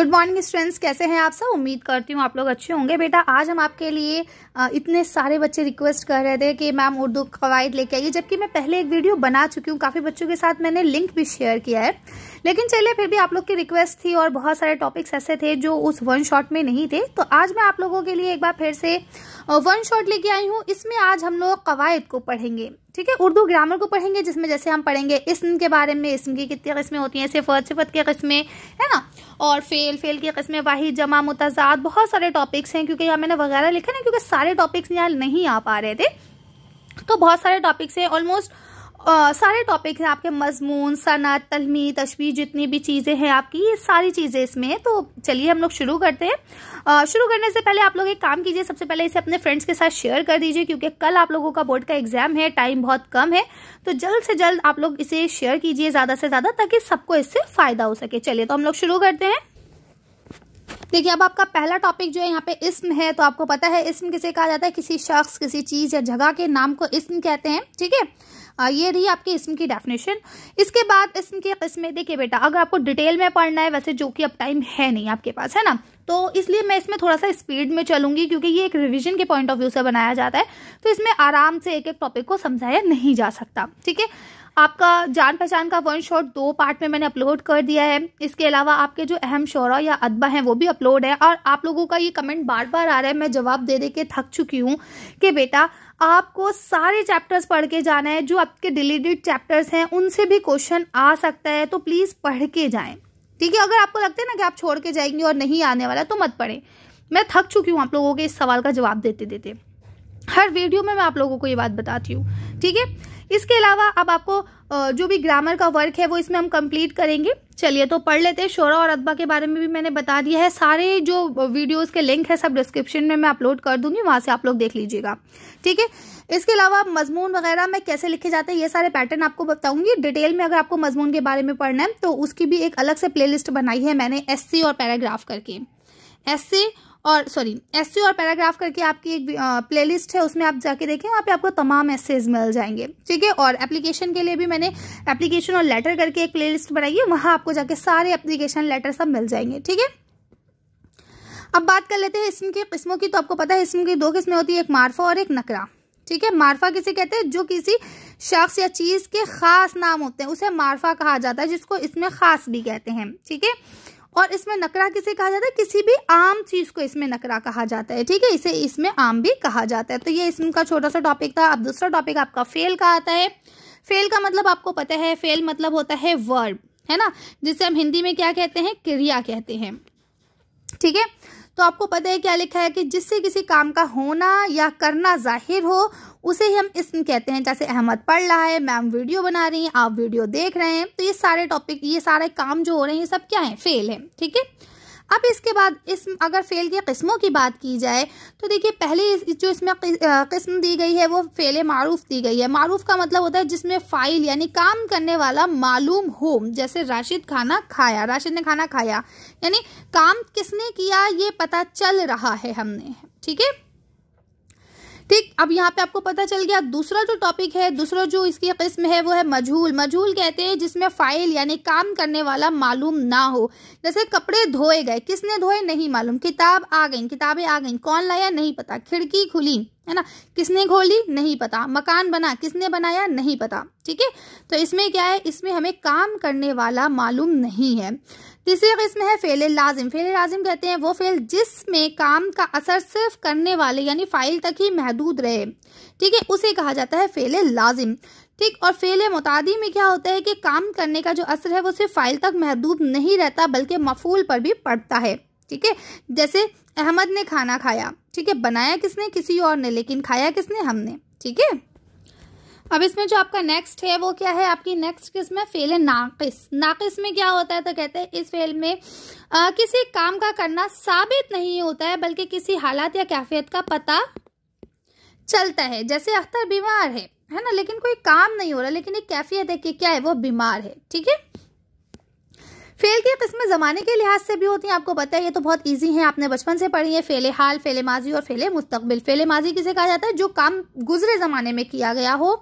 good morning students कैसे हैं आप सब उम्मीद करती हूँ आप लोग अच्छे होंगे बेटा आज हम आपके लिए इतने सारे बच्चे रिक्वेस्ट कर रहे थे कि मैम उर्दू कवायद लेके आइए जबकि मैं पहले एक वीडियो बना चुकी हूँ काफ़ी बच्चों के साथ मैंने लिंक भी शेयर किया है लेकिन चलिए फिर भी आप लोग की रिक्वेस्ट थी और बहुत सारे टॉपिक्स ऐसे थे जो उस वन शॉट में नहीं थे तो आज मैं आप लोगों के लिए एक बार फिर से वन शॉट लेके आई हूँ इसमें आज हम लोग कवायद को पढ़ेंगे ठीक है उर्दू ग्रामर को पढ़ेंगे जिसमें जैसे हम पढ़ेंगे इसम के बारे में इसम की कितनी किस्में होती हैं सिफत सिफत की किस्में है ना और फेल फेल की किस्में वाहिद जमा मुतजाद बहुत सारे टॉपिक्स हैं क्योंकि यहाँ मैंने वगैरह लिखा ना क्योंकि सारे टॉपिक्स यहाँ नहीं आ पा रहे थे तो बहुत सारे टॉपिक्स हैं ऑलमोस्ट आ, सारे टॉपिक हैं आपके मजमून सनत तलमी तशवीर जितनी भी चीज़ें हैं आपकी ये सारी चीज़ें इसमें है तो चलिए हम लोग शुरू करते हैं शुरू करने से पहले आप लोग एक काम कीजिए सबसे पहले इसे अपने फ्रेंड्स के साथ शेयर कर दीजिए क्योंकि कल आप लोगों का बोर्ड का एग्जाम है टाइम बहुत कम है तो जल्द से जल्द आप लोग इसे शेयर कीजिए ज़्यादा से ज़्यादा ताकि सबको इससे फ़ायदा हो सके चलिए तो हम लोग शुरू करते हैं देखिए अब आपका पहला टॉपिक जो है यहाँ पे इसम है तो आपको पता है इसम किसे कहा जाता है किसी शख्स किसी चीज़ या जगह के नाम को इसम कहते हैं ठीक है ये रही आपकी इसम की डेफिनेशन इसके बाद इसम की किस्में देखिए बेटा अगर आपको डिटेल में पढ़ना है वैसे जो कि अब टाइम है नहीं आपके पास है ना तो इसलिए मैं इसमें थोड़ा सा स्पीड में चलूंगी क्योंकि ये एक रिवीजन के पॉइंट ऑफ व्यू से बनाया जाता है तो इसमें आराम से एक एक टॉपिक को समझाया नहीं जा सकता ठीक है आपका जान पहचान का वन शॉट दो पार्ट में मैंने अपलोड कर दिया है इसके अलावा आपके जो अहम शौरा या अदबा हैं वो भी अपलोड है और आप लोगों का ये कमेंट बार बार आ रहा है मैं जवाब दे दे के थक चुकी हूँ कि बेटा आपको सारे चैप्टर्स पढ़ के जाना है जो आपके डिलीटेड चैप्टर्स हैं उनसे भी क्वेश्चन आ सकता है तो प्लीज़ पढ़ के जाए ठीक है अगर आपको लगता है ना कि आप छोड़ के जाएंगे और नहीं आने वाला तो मत पढ़े मैं थक चुकी हूँ आप लोगों के इस सवाल का जवाब देते देते हर वीडियो में मैं आप लोगों को ये बात बताती हूँ ठीक है इसके अलावा अब आपको जो भी ग्रामर का वर्क है वो इसमें हम कंप्लीट करेंगे चलिए तो पढ़ लेते हैं शोरा और अदबा के बारे में भी मैंने बता दिया है सारे जो वीडियोस के लिंक है सब डिस्क्रिप्शन में मैं अपलोड कर दूंगी वहां से आप लोग देख लीजिएगा ठीक है इसके अलावा मजमून वगैरह में कैसे लिखे जाते हैं ये सारे पैटर्न आपको बताऊंगी डिटेल में अगर आपको मजमून के बारे में पढ़ना है तो उसकी भी एक अलग से प्ले बनाई है मैंने एस और पैराग्राफ करके एस और सॉरी एस और पैराग्राफ करके आपकी एक प्लेलिस्ट है उसमें आप जाके देखें वहाँ पे आपको तमाम एसेज मिल जाएंगे ठीक है और एप्लीकेशन के लिए भी मैंने एप्लीकेशन और लेटर करके एक प्लेलिस्ट बनाई है वहाँ आपको जाके सारे एप्लीकेशन लेटर सब मिल जाएंगे ठीक है अब बात कर लेते हैं इसम की किस्मों की तो आपको पता है इसम की दो किस्में होती है एक मार्फा और एक नकरा ठीक है मार्फा किसे कहते हैं जो किसी शख्स या चीज के खास नाम होते हैं उसे मार्फा कहा जाता है जिसको इसमें खास भी कहते हैं ठीक है और इसमें नकरा किसे कहा जाता है किसी भी आम चीज को इसमें नकरा कहा जाता है ठीक है इसे इसमें आम भी कहा जाता है तो ये इसमें का छोटा सा टॉपिक था अब दूसरा टॉपिक आपका फेल का आता है फेल का मतलब आपको पता है फेल मतलब होता है वर्ब है ना जिसे हम हिंदी में क्या कहते हैं क्रिया कहते हैं ठीक है तो आपको पता है क्या लिखा है कि जिससे किसी काम का होना या करना जाहिर हो उसे ही हम इसम कहते हैं जैसे अहमद पढ़ रहा है मैम वीडियो बना रही हैं आप वीडियो देख रहे हैं तो ये सारे टॉपिक ये सारे काम जो हो रहे हैं ये सब क्या है फेल है ठीक है अब इसके बाद इस अगर फेल की किस्मों की बात की जाए तो देखिए पहले इस, जो इसमें किस्म दी गई है वो फेल मारूफ दी गई है मारूफ का मतलब होता है जिसमें फाइल यानी काम करने वाला मालूम हो जैसे राशिद खाना खाया राशिद ने खाना खाया यानी काम किसने किया ये पता चल रहा है हमने ठीक है ठीक अब यहाँ पे आपको पता चल गया दूसरा जो टॉपिक है दूसरा जो इसकी किस्म है वो है मजहूल मजहूल कहते हैं जिसमें फाइल यानी काम करने वाला मालूम ना हो जैसे कपड़े धोए गए किसने धोए नहीं मालूम किताब आ गई किताबें आ गई कौन लाया नहीं पता खिड़की खुली है ना किसने खोली नहीं पता मकान बना किसने बनाया नहीं पता ठीक है तो इसमें क्या है इसमें हमें काम करने वाला मालूम नहीं है तीसरी किस्म है फेल लाजिम फेल लाजिम कहते हैं वो फेल जिसमें काम का असर सिर्फ करने वाले यानी फाइल तक ही महदूद रहे ठीक है उसे कहा जाता है फेल लाजिम ठीक और फेल मुतादी में क्या होता है कि काम करने का जो असर है वो सिर्फ फाइल तक महदूद नहीं रहता बल्कि मफूल पर भी पड़ता है ठीक है जैसे अहमद ने खाना खाया ठीक है बनाया किसने किसी और ने लेकिन खाया किसने हमने ठीक है अब इसमें जो आपका नेक्स्ट है वो क्या है आपकी नेक्स्ट किस्म है फेल है नाकिस नाकिस में क्या होता है तो कहते हैं इस फेल में आ, किसी काम का करना साबित नहीं होता है बल्कि किसी हालात या कैफियत का पता चलता है जैसे अख्तर बीमार है है ना लेकिन कोई काम नहीं हो रहा लेकिन एक कैफियत है कि क्या है वो बीमार है ठीक है फेल की किस्में ज़माने के लिहाज से भी होती हैं आपको पता है ये तो बहुत ईजी है आपने बचपन से पढ़ी है फेले हाल फेले माजी और फेले मुस्तबिल फेले माजी किसे कहा जाता है जो काम गुजरे ज़माने में किया गया हो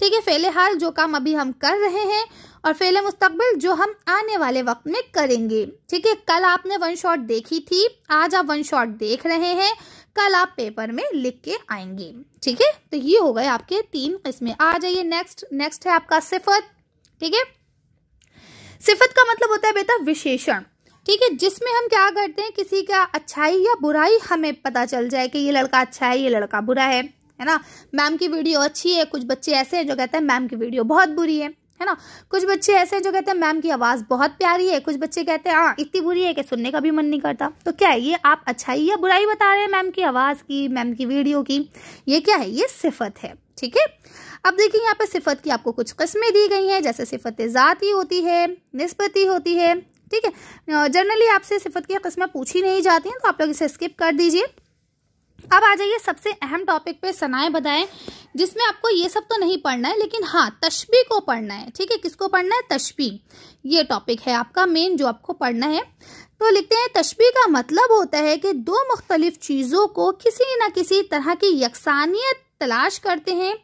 ठीक है फेले हाल जो काम अभी हम कर रहे हैं और फेले मुस्तबिल जो हम आने वाले वक्त में करेंगे ठीक है कल आपने वन शॉट देखी थी आज आप वन शॉट देख रहे हैं कल आप पेपर में लिख के आएंगे ठीक है तो ये हो गए आपके तीन किस्में आ जाइए नेक्स्ट नेक्स्ट है आपका सिफत ठीक है सिफत का मतलब होता है बेटा विशेषण ठीक है जिसमें हम क्या करते हैं किसी का अच्छाई या बुराई हमें पता चल जाए कि ये लड़का अच्छा है ये लड़का बुरा है है ना मैम की वीडियो अच्छी है कुछ बच्चे ऐसे हैं जो कहते हैं मैम की वीडियो बहुत बुरी है है ना कुछ बच्चे ऐसे हैं जो कहते हैं मैम की आवाज़ बहुत प्यारी है कुछ बच्चे कहते हैं हाँ इतनी बुरी है कि सुनने का भी मन नहीं करता तो क्या है ये आप अच्छाई या बुराई बता रहे हैं मैम की आवाज़ की मैम की वीडियो की ये क्या है ये सिफत है ठीक है अब देखिए यहाँ पर सिफत की आपको कुछ कस्में दी गई हैं जैसे सिफत ज़ाती होती है नस्बती होती है ठीक है जनरली आपसे सिफत की कस्में पूछी नहीं जाती हैं तो आप लोग इसे स्किप कर दीजिए अब आ जाइए सबसे अहम टॉपिक पे सनाएं बताएं जिसमें आपको ये सब तो नहीं पढ़ना है लेकिन हाँ तशबी को पढ़ना है ठीक है किसको पढ़ना है तशबी ये टॉपिक है आपका मेन जो आपको पढ़ना है तो लिखते हैं तशबी का मतलब होता है कि दो मुख्तलिफ चीज़ों को किसी न किसी तरह की यकसानियत तलाश करते हैं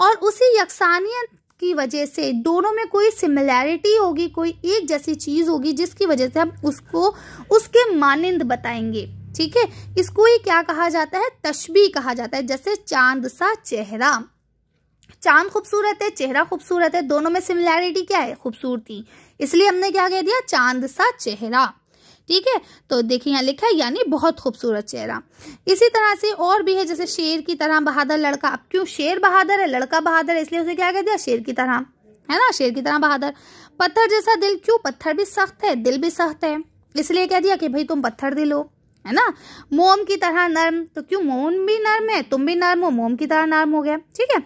और उसी यकसानियत की वजह से दोनों में कोई सिमिलैरिटी होगी कोई एक जैसी चीज़ होगी जिसकी वजह से हम उसको उसके मानंद बताएंगे ठीक है इसको ही क्या कहा जाता है तशबी कहा जाता है जैसे चांद सा चेहरा चांद खूबसूरत है चेहरा खूबसूरत है दोनों में सिमिलैरिटी क्या है खूबसूरती इसलिए हमने क्या कह दिया चांद सा चेहरा ठीक है तो देखिए यहाँ लिखा है यानी बहुत खूबसूरत चेहरा इसी तरह से और भी है जैसे शेर की तरह बहादुर लड़का अब क्यों शेर बहादुर है लड़का बहादुर है इसलिए उसे क्या कह दिया शेर की तरह है ना शेर की तरह बहादुर पत्थर जैसा दिल क्यों पत्थर भी सख्त है दिल भी सख्त है इसलिए कह दिया कि भाई तुम पत्थर दिल हो है ना मोम की तरह नर्म तो क्यों मोम भी नर्म है तुम भी नर्म हो मोम की तरह नर्म हो गया ठीक है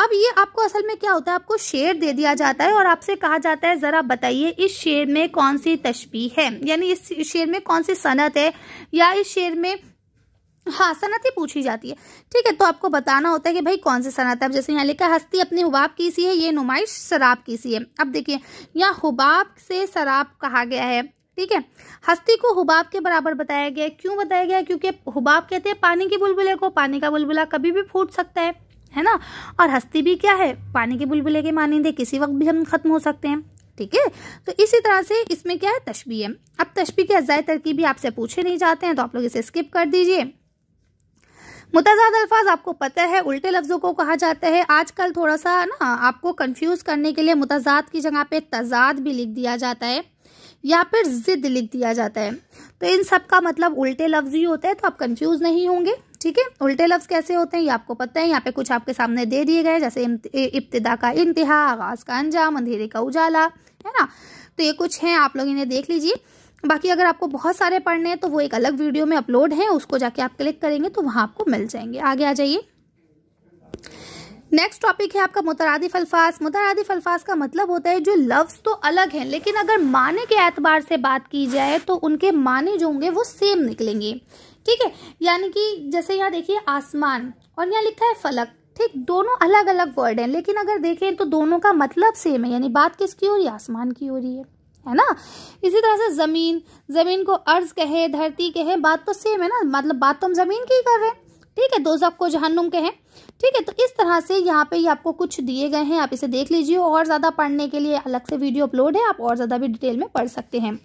अब ये आपको असल में क्या होता है आपको शेर दे दिया जाता है और आपसे कहा जाता है ज़रा बताइए इस शेर में कौन सी तशबी है यानी इस शेर में कौन सी सनत है या इस शेर में हाँ सनत ही पूछी जाती है ठीक है तो आपको बताना होता है कि भाई कौन सी सनत है अब जैसे यहाँ लिखा हस्ती अपने हुबाब की सी है ये नुमाइश शराब की सी है अब देखिए यहाँ हुबाब से शराब कहा गया है ठीक है हस्ती को हुबाब के बराबर बताया गया है क्यों बताया गया है क्योंकि हुबाब कहते हैं पानी के बुलबुले को पानी का बुलबुला कभी भी फूट सकता है है ना और हस्ती भी क्या है पानी के बुलबुले के मानिंदे किसी वक्त भी हम खत्म हो सकते हैं ठीक है तो इसी तरह से इसमें क्या है तशबी है अब तशबी के अजाय तरकीब भी आपसे पूछे नहीं जाते हैं तो आप लोग इसे स्किप कर दीजिए मुतजाद अल्फाज आपको पता है उल्टे लफ्ज़ों को कहा जाता है आजकल थोड़ा सा ना आपको कंफ्यूज करने के लिए मुतजाद की जगह पे तजाद भी लिख दिया जाता है या फिर जिद लिख दिया जाता है तो इन सब का मतलब उल्टे लफ्ज़ ही होते हैं तो आप कंफ्यूज नहीं होंगे ठीक है उल्टे लफ्ज कैसे होते हैं ये आपको पता है यहाँ पे कुछ आपके सामने दे दिए गए जैसे इब्तदा का इंतहा आगाज का अंजाम अंधेरे का उजाला है ना तो ये कुछ हैं आप लोग इन्हें देख लीजिए बाकी अगर आपको बहुत सारे पढ़ने हैं तो वो एक अलग वीडियो में अपलोड हैं उसको जाके आप क्लिक करेंगे तो वहाँ आपको मिल जाएंगे आगे आ जाइए नेक्स्ट टॉपिक है आपका मुतरदफ अल्फाज मुतरदफ अल्फाज का मतलब होता है जो लफ्ज़ तो अलग हैं लेकिन अगर माने के एतबार से बात की जाए तो उनके माने जो होंगे वो सेम निकलेंगे ठीक है यानी कि जैसे यहाँ देखिए आसमान और यहाँ लिखा है फलक ठीक दोनों अलग अलग वर्ड हैं लेकिन अगर देखें तो दोनों का मतलब सेम है यानी बात किसकी हो रही है आसमान की हो रही है है ना इसी तरह से ज़मीन ज़मीन को अर्ज कहे धरती कहे बात तो सेम है ना मतलब बात तो हम ज़मीन की ही कर रहे हैं ठीक है दो को जहनुम कहें ठीक है तो इस तरह से यहाँ पे ये आपको कुछ दिए गए हैं आप इसे देख लीजिए और ज़्यादा पढ़ने के लिए अलग से वीडियो अपलोड है आप और ज़्यादा भी डिटेल में पढ़ सकते हैं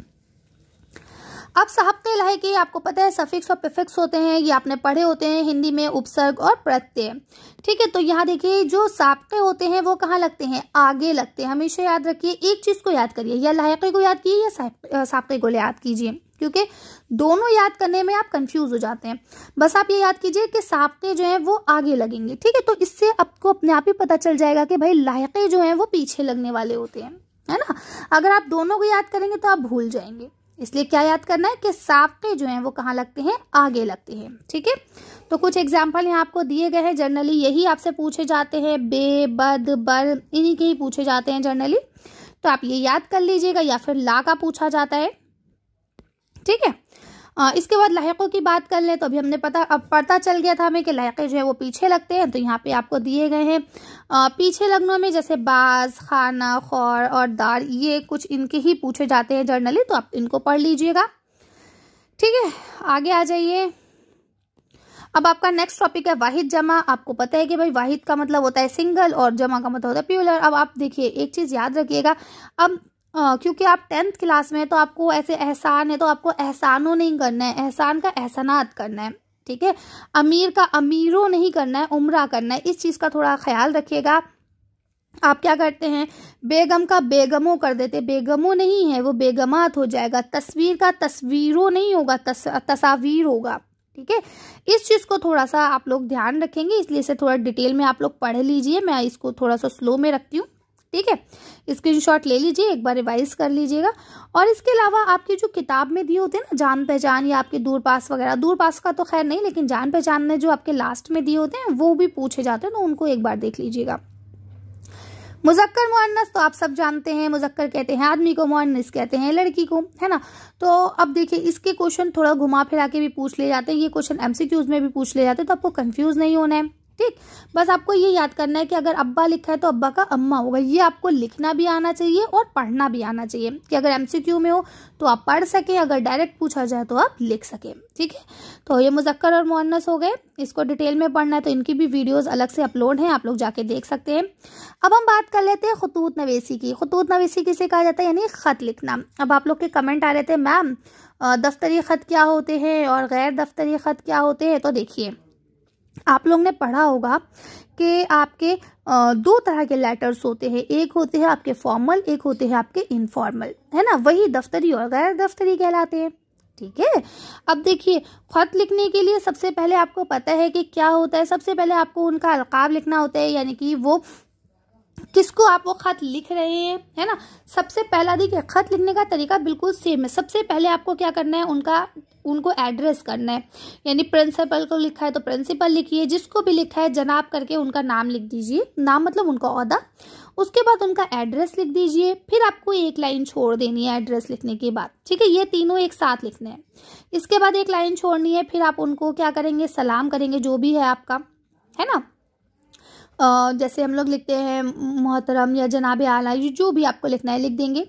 अब सहाबते लहे के आपको पता है सफिक्स और प्रफिक्स होते हैं ये आपने पढ़े होते हैं हिंदी में उपसर्ग और प्रत्यय ठीक है तो यहाँ देखिए जो सबके होते हैं वो कहाँ लगते हैं आगे लगते हैं हमेशा याद रखिए एक चीज़ को याद करिए या लायके को याद कीजिए या सबके को याद कीजिए क्योंकि दोनों याद करने में आप कंफ्यूज हो जाते हैं बस आप ये याद कीजिए कि साबके जो हैं वो आगे लगेंगे ठीक है तो इससे आपको अपने आप ही पता चल जाएगा कि भाई लायके जो हैं वो पीछे लगने वाले होते हैं है ना अगर आप दोनों को याद करेंगे तो आप भूल जाएंगे इसलिए क्या याद करना है कि साफटे जो हैं वो कहाँ लगते हैं आगे लगते हैं ठीक है तो कुछ एग्जाम्पल यहाँ आपको दिए गए हैं जनरली यही आपसे पूछे जाते हैं बे बद बर इन्हीं के ही पूछे जाते हैं जनरली तो आप ये याद कर लीजिएगा या फिर ला का पूछा जाता है ठीक है इसके बाद लायकों की बात कर लें तो अभी हमने पता अब पता चल गया था हमें कि लायक़े जो है वो पीछे लगते हैं तो यहाँ पे आपको दिए गए हैं पीछे लगनों में जैसे बाज खाना खौर और दार ये कुछ इनके ही पूछे जाते हैं जर्नली तो आप इनको पढ़ लीजिएगा ठीक है आगे आ जाइए अब आपका नेक्स्ट टॉपिक है वाहिद जमा आपको पता है कि भाई वाहिद का मतलब होता है सिंगल और जमा का मतलब होता है प्यूलर अब आप देखिए एक चीज़ याद रखिएगा अब हाँ, क्योंकि आप टेंथ क्लास में है तो आपको ऐसे एहसान है तो आपको एहसानों नहीं करना है एहसान का एहसानात करना है ठीक है अमीर का अमीरों नहीं करना है उम्रा करना है इस चीज़ का थोड़ा ख्याल रखिएगा आप क्या करते हैं बेगम का बेगमों कर देते बेगमों नहीं है वो बेगमात हो जाएगा तस्वीर का तस्वीरों नहीं होगा तस, तस्वीर होगा ठीक है इस चीज़ को थोड़ा सा आप लोग ध्यान रखेंगे इसलिए इसे थोड़ा डिटेल में आप लोग पढ़ लीजिए मैं इसको थोड़ा सा स्लो में रखती हूँ ठीक है स्क्रीनशॉट ले लीजिए एक बार रिवाइज कर लीजिएगा और इसके अलावा आपके जो किताब में दिए होते हैं ना जान पहचान या आपके दूर पास वगैरह दूर पास का तो खैर नहीं लेकिन जान पहचान में जो आपके लास्ट में दिए होते हैं वो भी पूछे जाते हैं तो उनको एक बार देख लीजिएगा मुजक्कर मुअन्नस तो आप सब जानते हैं मुजक्कर कहते हैं आदमी को मुअन्नस कहते हैं लड़की को है ना तो अब देखिए इसके क्वेश्चन थोड़ा घुमा फिरा के भी पूछ ले जाते हैं ये क्वेश्चन एमसीक्यूज में भी पूछ ले जाते हैं तो आपको कंफ्यूज नहीं होना है ठीक बस आपको ये याद करना है कि अगर अब्बा लिखा है तो अब्बा का अम्मा होगा ये आपको लिखना भी आना चाहिए और पढ़ना भी आना चाहिए कि अगर एमसीक्यू में हो तो आप पढ़ सकें अगर डायरेक्ट पूछा जाए तो आप लिख सकें ठीक है तो ये मुजक्कर और मुन्नस हो गए इसको डिटेल में पढ़ना है तो इनकी भी वीडियोज़ अलग से अपलोड हैं आप लोग जाके देख सकते हैं अब हम बात कर लेते हैं खतूत नवेसी की खतूत नवेसी किसे कहा जाता है यानी ख़त लिखना अब आप लोग के कमेंट आ रहे थे मैम दफ्तरी ख़त क्या होते हैं और गैर दफ्तरी ख़त क्या होते हैं तो देखिए आप लोग ने पढ़ा होगा कि आपके दो तरह के लेटर्स होते हैं एक होते हैं आपके फॉर्मल एक होते हैं आपके इनफॉर्मल है ना वही दफ्तरी और गैर दफ्तरी कहलाते हैं ठीक है अब देखिए खत लिखने के लिए सबसे पहले आपको पता है कि क्या होता है सबसे पहले आपको उनका अलकाब लिखना होता है यानी कि वो किसको आप वो खत लिख रहे हैं है ना सबसे पहला देखिए खत लिखने का तरीका बिल्कुल सेम है सबसे पहले आपको क्या करना है उनका उनको एड्रेस करना है यानी प्रिंसिपल को लिखा है तो प्रिंसिपल लिखिए जिसको भी लिखा है जनाब करके उनका नाम लिख दीजिए नाम मतलब उनका अहदा उसके बाद उनका एड्रेस लिख दीजिए फिर आपको एक लाइन छोड़ देनी है एड्रेस लिखने के बाद ठीक है ये तीनों एक साथ लिखने हैं इसके बाद एक लाइन छोड़नी है फिर आप उनको क्या करेंगे सलाम करेंगे जो भी है आपका है ना जैसे हम लोग लिखते हैं मोहतरम या जनाब आला जो भी आपको लिखना है लिख देंगे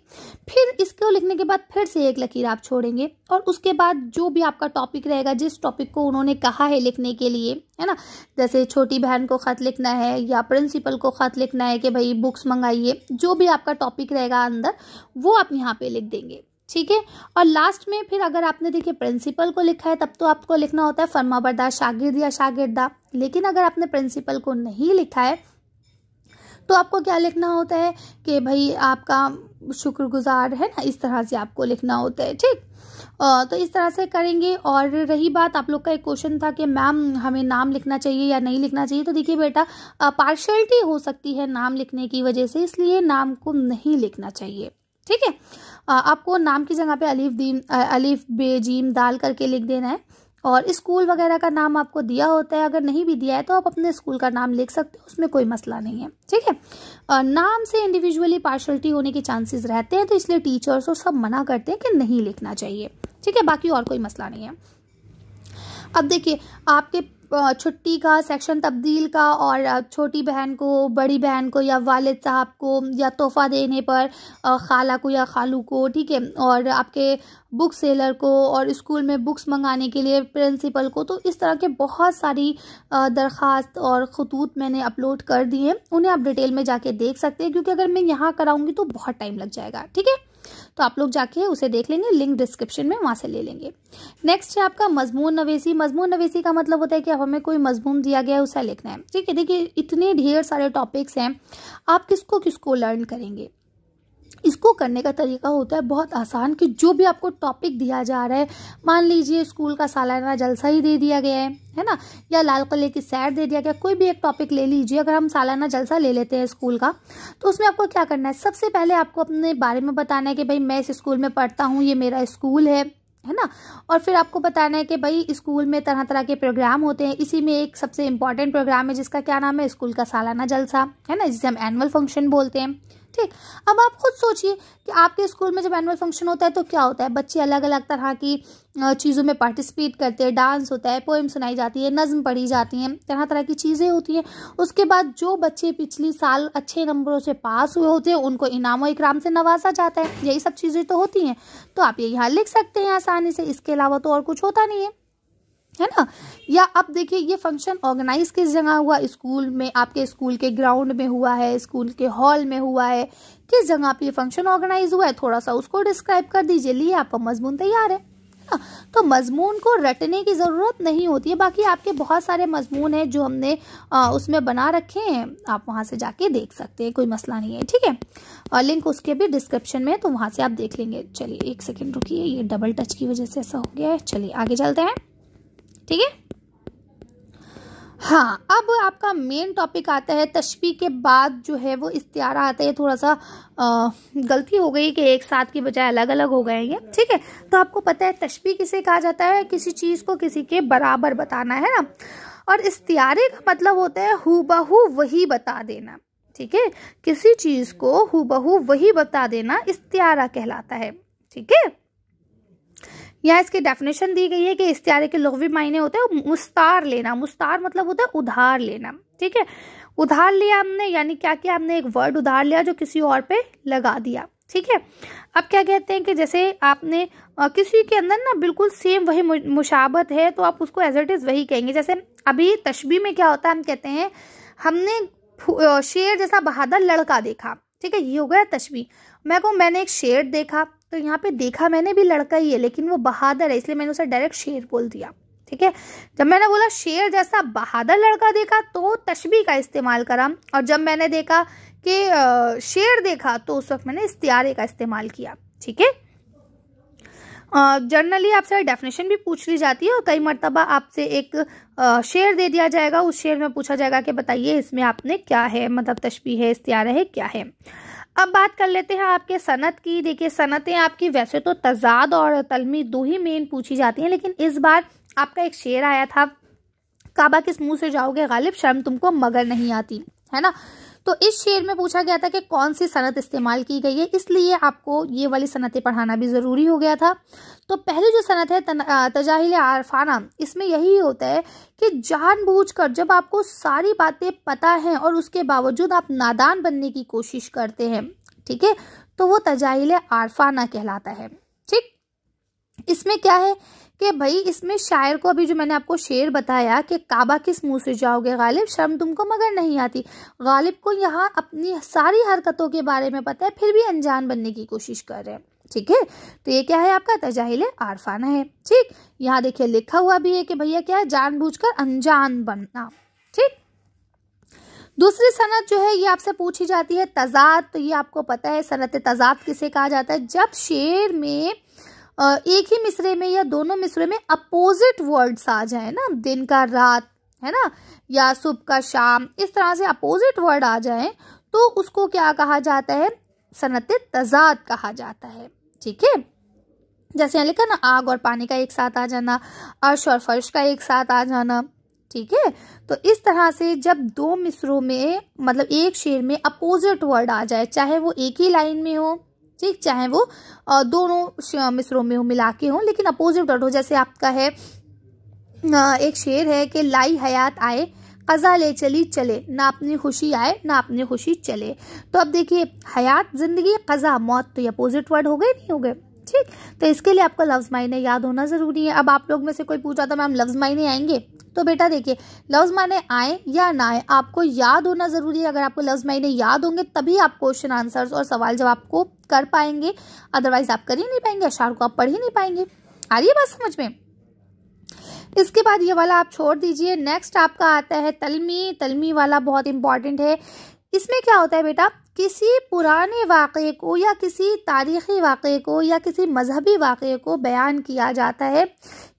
फिर इसको लिखने के बाद फिर से एक लकीर आप छोड़ेंगे और उसके बाद जो भी आपका टॉपिक रहेगा जिस टॉपिक को उन्होंने कहा है लिखने के लिए है ना जैसे छोटी बहन को ख़त लिखना है या प्रिंसिपल को ख़त लिखना है कि भाई बुक्स मंगाइए जो भी आपका टॉपिक रहेगा अंदर वो आप यहाँ पर लिख देंगे ठीक है और लास्ट में फिर अगर आपने देखिए प्रिंसिपल को लिखा है तब तो आपको लिखना होता है फर्मा बरदार शागिर्द या शागिर्दा लेकिन अगर आपने प्रिंसिपल को नहीं लिखा है तो आपको क्या लिखना होता है कि भाई आपका शुक्रगुजार है ना इस तरह से आपको लिखना होता है ठीक तो इस तरह से करेंगे और रही बात आप लोग का एक क्वेश्चन था कि मैम हमें नाम लिखना चाहिए या नहीं लिखना चाहिए तो देखिए बेटा पार्शलिटी हो सकती है नाम लिखने की वजह से इसलिए नाम को नहीं लिखना चाहिए ठीक है आपको नाम की जगह पे अलीफ दीम अलीफ बेजीम डाल दाल करके लिख देना है और स्कूल वगैरह का नाम आपको दिया होता है अगर नहीं भी दिया है तो आप अपने स्कूल का नाम लिख सकते हो उसमें कोई मसला नहीं है ठीक है नाम से इंडिविजुअली पार्शलिटी होने के चांसेस रहते हैं तो इसलिए टीचर्स और सब मना करते हैं कि नहीं लिखना चाहिए ठीक है बाकी और कोई मसला नहीं है अब देखिए आपके छुट्टी का सेक्शन तब्दील का और छोटी बहन को बड़ी बहन को या वालिद साहब को या तोहफ़ा देने पर खाला को या खालू को ठीक है और आपके बुक सेलर को और स्कूल में बुक्स मंगाने के लिए प्रिंसिपल को तो इस तरह के बहुत सारी दरख्वास्त और खतूत मैंने अपलोड कर दिए हैं उन्हें आप डिटेल में जाके देख सकते हैं क्योंकि अगर मैं यहाँ कराऊँगी तो बहुत टाइम लग जाएगा ठीक है तो आप लोग जाके उसे देख लेंगे लिंक डिस्क्रिप्शन में वहां से ले लेंगे नेक्स्ट है आपका मजमून नवेसी मजमून नवेसी का मतलब होता है कि अब हमें कोई मजमून दिया गया है उसे लिखना है ठीक है देखिए इतने ढेर सारे टॉपिक्स हैं आप किसको किसको लर्न करेंगे इसको करने का तरीका होता है बहुत आसान कि जो भी आपको टॉपिक दिया जा रहा है मान लीजिए स्कूल का सालाना जलसा ही दे दिया गया है है ना या लाल किले की सैर दे दिया गया कोई भी एक टॉपिक ले लीजिए अगर हम सालाना जलसा ले लेते हैं स्कूल का तो उसमें आपको क्या करना है सबसे पहले आपको अपने बारे में बताना है कि भाई मैं इस स्कूल में पढ़ता हूँ ये मेरा स्कूल है है ना और फिर आपको बताना है कि भाई स्कूल में तरह तरह के प्रोग्राम होते हैं इसी में एक सबसे इम्पॉर्टेंट प्रोग्राम है जिसका क्या नाम है स्कूल का सालाना जलसा है ना जिसे हम एनुअल फंक्शन बोलते हैं ठीक अब आप खुद सोचिए कि आपके स्कूल में जब एनुअल फंक्शन होता है तो क्या होता है बच्चे अलग अलग तरह की चीज़ों में पार्टिसिपेट करते हैं डांस होता है पोइम सुनाई जाती है नज़म पढ़ी जाती हैं तरह तरह की चीज़ें होती हैं उसके बाद जो बच्चे पिछली साल अच्छे नंबरों से पास हुए होते हैं उनको इनामों इकराम से नवाजा जाता है यही सब चीज़ें तो होती हैं तो आप ये यहाँ लिख सकते हैं आसानी से इसके अलावा तो और कुछ होता नहीं है है ना या आप देखिए ये फंक्शन ऑर्गेनाइज किस जगह हुआ स्कूल में आपके स्कूल के ग्राउंड में हुआ है स्कूल के हॉल में हुआ है किस जगह पे ये फंक्शन ऑर्गेनाइज हुआ है थोड़ा सा उसको डिस्क्राइब कर दीजिए लिए आपका मजमून तैयार है ना तो मजमून को रटने की ज़रूरत नहीं होती है बाकी आपके बहुत सारे मजमून हैं जो हमने आ, उसमें बना रखे हैं आप वहां से जाके देख सकते हैं कोई मसला नहीं है ठीक है और लिंक उसके भी डिस्क्रिप्शन में है तो वहां से आप देख लेंगे चलिए एक सेकेंड रुकिए ये डबल टच की वजह से ऐसा हो गया है चलिए आगे चलते हैं ठीक है हाँ अब आपका मेन टॉपिक आता है तशबी के बाद जो है वो इश्तियारा आता है थोड़ा सा आ, गलती हो गई कि एक साथ की बजाय अलग अलग हो गए ये ठीक है तो आपको पता है तशबी किसे कहा जाता है किसी चीज़ को किसी के बराबर बताना है ना और इश्तियारे का मतलब होता है हु बहू वही बता देना ठीक है किसी चीज़ को हु बहू वही बता देना इश्तियारा कहलाता है ठीक है यहाँ इसकी डेफिनेशन दी गई है कि इस्तारे के लघवी मायने होते हैं मुस्तार लेना मुस्तार मतलब होता है उधार लेना ठीक है उधार लिया हमने यानी क्या किया हमने एक वर्ड उधार लिया जो किसी और पे लगा दिया ठीक है अब क्या कहते हैं कि जैसे आपने किसी के अंदर ना बिल्कुल सेम वही मुशाबत है तो आप उसको एज इट इज़ वही कहेंगे जैसे अभी तशबी में क्या होता है हम कहते हैं हमने शेर जैसा बहादुर लड़का देखा ठीक है ये हो गया तशबी मैं कहूँ मैंने एक शेर देखा तो यहाँ पे देखा मैंने भी लड़का ही है लेकिन वो बहादुर है इसलिए मैंने उसे डायरेक्ट शेर बोल दिया ठीक है जब मैंने बोला शेर जैसा बहादुर लड़का देखा तो तशबी का इस्तेमाल करा और जब मैंने देखा कि शेर देखा तो उस वक्त मैंने इस्तारे का इस्तेमाल किया ठीक है जनरली आपसे डेफिनेशन भी पूछ ली जाती है और कई मरतबा आपसे एक शेर दे दिया जाएगा उस शेर में पूछा जाएगा कि बताइए इसमें आपने क्या है मतलब तशबी है इस्तारा है क्या है अब बात कर लेते हैं आपके सनत की देखिए सनतें आपकी वैसे तो तजाद और तलमी दो ही मेन पूछी जाती हैं लेकिन इस बार आपका एक शेर आया था काबा किस मुंह से जाओगे गालिब शर्म तुमको मगर नहीं आती है ना तो इस शेर में पूछा गया था कि कौन सी सनत इस्तेमाल की गई है इसलिए आपको ये वाली सनतें पढ़ाना भी ज़रूरी हो गया था तो पहली जो सनत है तजाहिल आरफाना इसमें यही होता है कि जानबूझकर जब आपको सारी बातें पता हैं और उसके बावजूद आप नादान बनने की कोशिश करते हैं ठीक है तो वो तजाहिल आरफाना कहलाता है ठीक इसमें क्या है कि भाई इसमें शायर को अभी जो मैंने आपको शेर बताया कि काबा किस मुंह से जाओगे गालिब शर्म तुमको मगर नहीं आती गालिब को यहाँ अपनी सारी हरकतों के बारे में पता है फिर भी अनजान बनने की कोशिश कर रहे हैं ठीक है तो ये क्या है आपका तजाहिल आरफाना है ठीक यहाँ देखिए लिखा हुआ भी है कि भैया क्या है जानबूझकर अनजान बनना ठीक दूसरी सनत जो है ये आपसे पूछी जाती है तजाद तो ये आपको पता है सनत तजाद किसे कहा जाता है जब शेर में एक ही मिसरे में या दोनों मिसरे में अपोजिट वर्ड्स आ जाए ना दिन का रात है ना या सुबह का शाम इस तरह से अपोजिट वर्ड आ जाए तो उसको क्या कहा जाता है सनत तजाद कहा जाता है ठीक है जैसे यहाँ लिखा ना आग और पानी का एक साथ आ जाना अर्श और फर्श का एक साथ आ जाना ठीक है तो इस तरह से जब दो मिसरों में मतलब एक शेर में अपोजिट वर्ड आ जाए चाहे वो एक ही लाइन में हो ठीक चाहे वो दोनों मिसरों में हो मिला के हों लेकिन अपोजिट वर्ड हो जैसे आपका है एक शेर है कि लाई हयात आए कज़ा ले चली चले ना अपनी खुशी आए ना अपनी खुशी चले तो अब देखिए हयात ज़िंदगी कज़ा मौत तो ये अपोजिट वर्ड हो गए नहीं हो गए ठीक तो इसके लिए आपका लफ्ज़ मायने याद होना ज़रूरी है अब आप लोग में से कोई पूछा था मैम लफ्ज़ मायने आएंगे तो बेटा देखिए लफ्ज़ माने आए या ना आए आपको याद होना ज़रूरी है अगर आपको लफ्ज़ माइने याद होंगे तभी आप क्वेश्चन आंसर्स और सवाल जवाब को कर पाएंगे अदरवाइज आप कर ही नहीं पाएंगे अशार को आप पढ़ ही नहीं पाएंगे आ रही है बात समझ में इसके बाद ये वाला आप छोड़ दीजिए नेक्स्ट आपका आता है तलमी तलमी वाला बहुत इंपॉर्टेंट है इसमें क्या होता है बेटा किसी पुराने वाक़े को या किसी तारीख़ी वाक़े को या किसी मजहबी वाक़े को बयान किया जाता है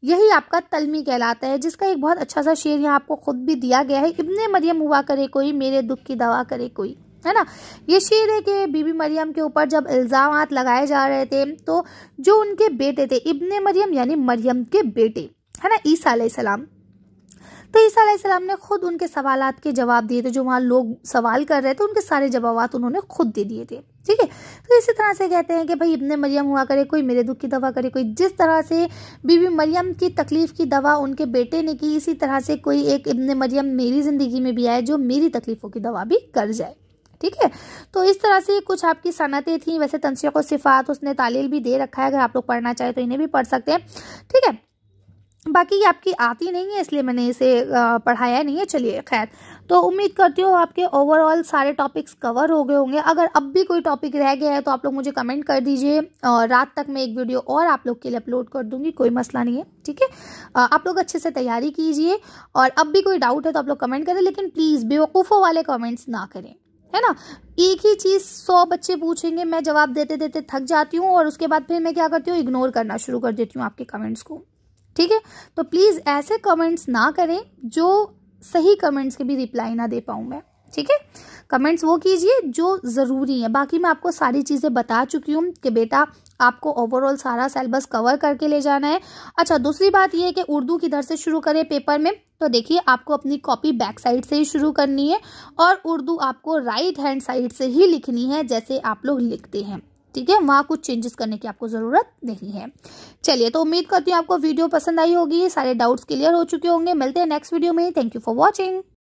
यही आपका तलमी कहलाता है जिसका एक बहुत अच्छा सा शेर यहाँ आपको ख़ुद भी दिया गया है इब्ने मरियम हुआ करे कोई मेरे दुख की दवा करे कोई है ना ये शेर है कि बीबी मरियम के ऊपर जब इल्ज़ाम लगाए जा रहे थे तो जो उनके बेटे थे इब्ने मरियम यानी मरियम के बेटे है ना ईसा सलाम तो ईसा ने खुद उनके सवाल के जवाब दिए थे जो वहाँ लोग सवाल कर रहे थे उनके सारे जवाब उन्होंने खुद दे दिए थे ठीक है तो इसी तरह से कहते हैं कि भाई इब्ने मरियम हुआ करे कोई मेरे दुख की दवा करे कोई जिस तरह से बीबी मरियम की तकलीफ़ की दवा उनके बेटे ने की इसी तरह से कोई एक इब्ने मरियम मेरी ज़िंदगी में भी आए जो मेरी तकलीफ़ों की दवा भी कर जाए ठीक है तो इस तरह से कुछ आपकी सनतें थी वैसे तनसीक़ सिफ़ात उसने तालील भी दे रखा है अगर आप लोग पढ़ना चाहें तो इन्हें भी पढ़ सकते हैं ठीक है बाकी ये आपकी आती नहीं है इसलिए मैंने इसे पढ़ाया नहीं है चलिए खैर तो उम्मीद करती हूँ आपके ओवरऑल सारे टॉपिक्स कवर हो गए होंगे अगर अब भी कोई टॉपिक रह गया है तो आप लोग मुझे कमेंट कर दीजिए और रात तक मैं एक वीडियो और आप लोग के लिए अपलोड कर दूंगी कोई मसला नहीं है ठीक है आप लोग अच्छे से तैयारी कीजिए और अब भी कोई डाउट है तो आप लोग कमेंट करें लेकिन प्लीज़ बेवकूफ़ों वाले कमेंट्स ना करें है ना एक ही चीज़ सौ बच्चे पूछेंगे मैं जवाब देते देते थक जाती हूँ और उसके बाद फिर मैं क्या करती हूँ इग्नोर करना शुरू कर देती हूँ आपके कमेंट्स को ठीक है तो प्लीज़ ऐसे कमेंट्स ना करें जो सही कमेंट्स के भी रिप्लाई ना दे पाऊँ मैं ठीक है कमेंट्स वो कीजिए जो ज़रूरी है बाकी मैं आपको सारी चीज़ें बता चुकी हूँ कि बेटा आपको ओवरऑल सारा सेलेबस कवर करके ले जाना है अच्छा दूसरी बात ये है कि उर्दू किधर से शुरू करें पेपर में तो देखिए आपको अपनी कॉपी बैक साइड से ही शुरू करनी है और उर्दू आपको राइट हैंड साइड से ही लिखनी है जैसे आप लोग लिखते हैं ठीक है वहाँ कुछ चेंजेस करने की आपको ज़रूरत नहीं है चलिए तो उम्मीद करती हूँ आपको वीडियो पसंद आई होगी सारे डाउट्स क्लियर हो चुके होंगे मिलते हैं नेक्स्ट वीडियो में थैंक यू फॉर वॉचिंग